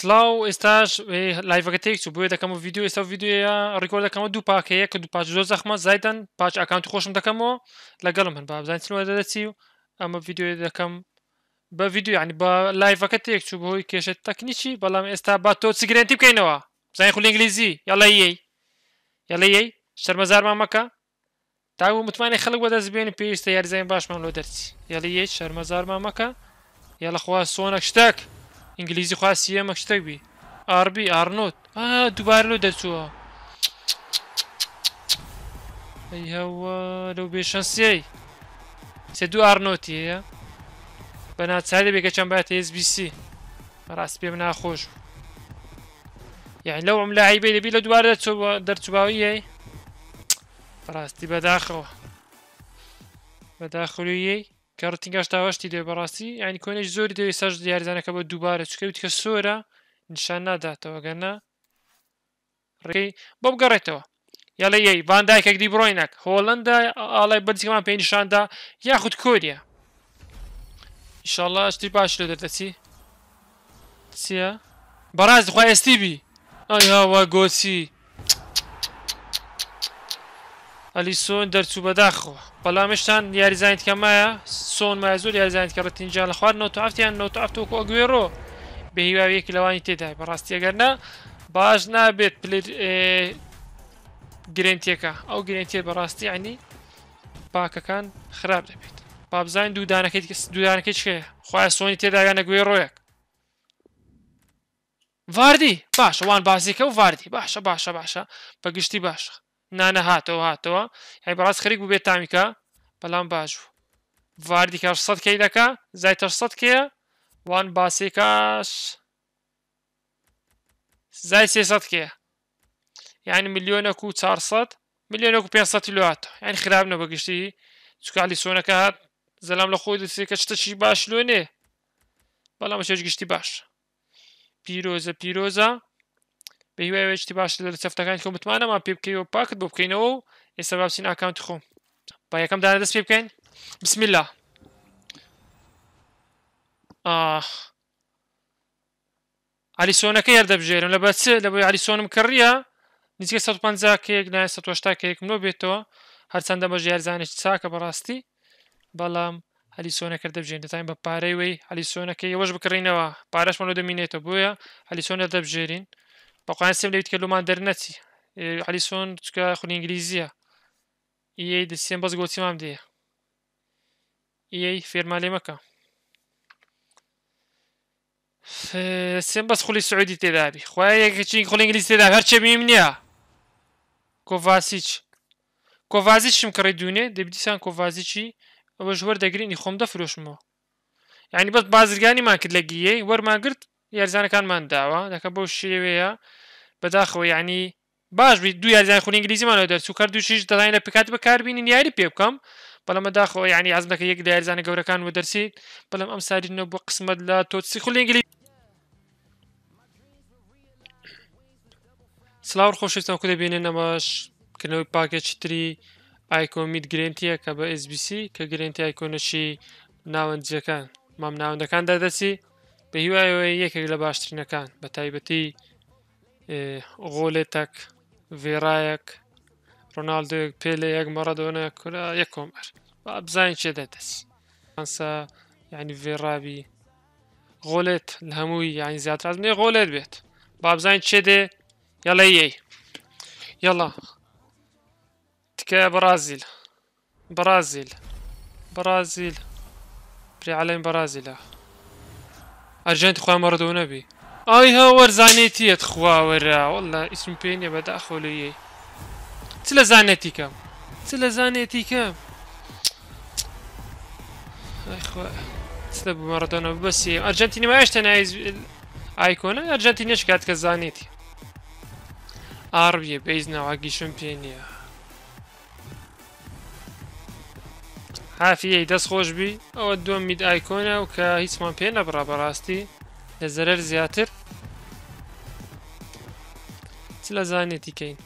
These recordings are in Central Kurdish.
سلااو ئێستاش لایڤەکە تێک و بێ دەکەم و یددیو ئێستا یددیوە ڕیکۆر دەکەمە دوو پاکەیە کە دوو پاچ زۆ زەخمە زایدن پاچ ئاکانت خۆشم دەکەمەوە لەگەڵم هەن بابزان چنەوە دەدەچی و ئەمە یددیو دەکەم بە یددیو ینی بە لایڤەکە تێک چوو بەهۆی کێشە تەکنیکی بەڵام ئێستا با تۆ چگرێنی بکەینەوە زای خولی ئنگلیزی یاڵی یاڵی شەرمەزارمان مەکە تاو متمانی خەڵک بە دەستبێنی پێویستە یاریزای باشمان لۆ دەرچی یاڵی یەی شەرمەزارمان مەکە یاڵەخوا سۆنە شتێک انگلیزی خواستیه مکشتک بی آر بي آر نوت آه دوباره لو درچو ای هوا لو بیشانسی ای سه دو آر نوتیه یا بنات سایده بی کچم اس بي سي راس راست بیم نخوش یعنی لو عملا عیبه دی بی لو دوباره درچو باوی ای راستی بداخو بداخلو یه کە ڕتینگاش داواشتی لێ بەڕاستی ینی کۆنێک زۆری دەوێت سەر دیارزانەکە بە دووبارە چکەوت کە سۆرە نیشان ناداتەوەگەنە ڕێی بۆ بگەڕێتەوە یا لە یەی باندایکێک دی بڕۆینەک هۆڵندە ئاڵای بەرجیمان پێی نیشاندا یاخود کۆریە ئیشاءله شتی باش لە دەردەچی چییە؟ بەڕاز خخوای ئێستی بی ئەیاوە گۆچی ئەلیسۆن دەرچوو بەداخەوە بەڵامشتان یاریزانیت کەمایە سۆن مای زۆر یاریزانیت کە ڕتینجان لە خوارد 1970یان 1970 گوێڕۆ بە هیواویەکی لەوانی تێدای بەڕاستیەگەرنا باش نابێت پلیر گرنتیەکە ئەو گرنتیە بەڕاستی عنی پاکەکان خراپ دەبێت بابزان دوودانەکەی دوودانەکەی چێ خخوای سۆنی تێداگەانە گوێ ڕۆیەک واردی باشە وان بازیکە و واردی باشە باشە باشە بەگشتی باشە نا نا هاتەوە هاتەوە یعنی بەڕاست خەریک بوو بێت تامیکە بەڵام باش بوو واردیکە 600 کەی دەکا زایتە 600 کێە وان باسێکاش زای 300 کێە یعنی میلیۆنەک و 400 میلیۆنەک و 500 لوات یعنی خراپ نە بەگشتی چکالی سۆنەکە هات زەلام لە خۆی سي شتە چی باش لێنێ بەڵام شێش گشتی باش پیرۆزە پیرۆزە بە هیوایشتی باش لە سەفتەکانی خۆ متمانەما پێ بکەی و پاکت بۆ بکەینەوە و ئێستا بابسین ئاکانت خۆم با یەکەم داە دەست پێ بکەین بسم الله ئالیسۆنەکە هەردەبژێرم لە بەچ لە بۆی ئالیسۆنم کڕە نزیکە 150 کێک نای 180 کێکم لۆ بێتەوە هەرچەندە بە ژێرزانێکی چاکە بەڕاستی بەڵام هەلیسۆنەکە دەبژێن دەتین بە پارەی وی هەلیسۆنەکەی ەوەش بکڕینەوە پارەشمان دەمینێتە بۆیە هەلیسۆنە دەبژێرین بەقان سێ لەویت کە لومان دەرنەچی علیسۆن چکە خون ئینگلیزیە ئیەی دەسێن بەس گۆچی مام دێ ئیەی فێرمالێ مەکە سێن بەس خولی سعودی تێدابی خخوای یەکچین خولی ئنگلیس تێدا هەرچە میم نییە کۆڤاسیچ کۆڤازیشم کڕی دوێ دەبیسان کۆڤازیی ئەوە ژوەەردەگرینی خۆم دەفرۆشمەوە یعنی بەس بازرگانیمان کرد لە گیەی وەرمان گرت یارزانەکانمان داوە دەکە بەو شێوەیە بەداخەوە یعنی باش بیت دو یاریزان خون ئنگلیزیمان لە دەرچوو کرد دوشیش دەداین لە پکات بەکاربینین یاری پێ بکەم بەڵەمە داخەوە یعنی ئازمەکە یەک لە یاریزانە گەورەکان و دەرسیت بەڵام ئەم ساریینەوە بۆ قسمت لە تۆسی خولنگلی سلااو خۆشستان کو دەبینێن ئەمەشکردنەوەی پاکێکی تری ئایکۆمیت گرنتیە کە بە SسBC کە گرنتی ئایکۆنەشی ناوەندجیەکان مام ناوەندەکان دەدەسی به بە هیوایەوەی یەکێک لە باشترینەکان بە تایبەتی اه، غۆلێتەک ڤێرایەک ڕۆناالدوێک پێ لە یک مارادونا یک یەک و ئەبزانین چه دەدەست ئەسا یعنی غولت لهموی یعنی زیاد هەمووی یانی غولت بیت با بێت چه ده یلا یەڵێ یلا تکه برازیل برازیل برازیل بری علیم بەرازیلە ارجنت خويا مارادونا بي اي ها ور زانيتي تخوا ورا والله اسم بين يا بدا خولي تلا زانيتي كام تلا زانيتي كام اي خوا تلا مارادونا بس ارجنتيني ما ايش عايز ايكونه ارجنتيني ايش قاعد كزانيتي اربي بيزنا واقي شمبينيا حافیەی دەستخۆش بی او دوم مید ئایکۆنە و کە هیچمان پێ برا بەڕاستی لزرر زەرەر زیاتر چ لە زانێتی کەین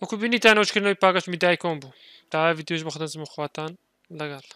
وەکو بینی تا نۆشکردنەوەی ميد میدایکۆم بوو تاوی توش بەخدەزم خواتان لەگەڵ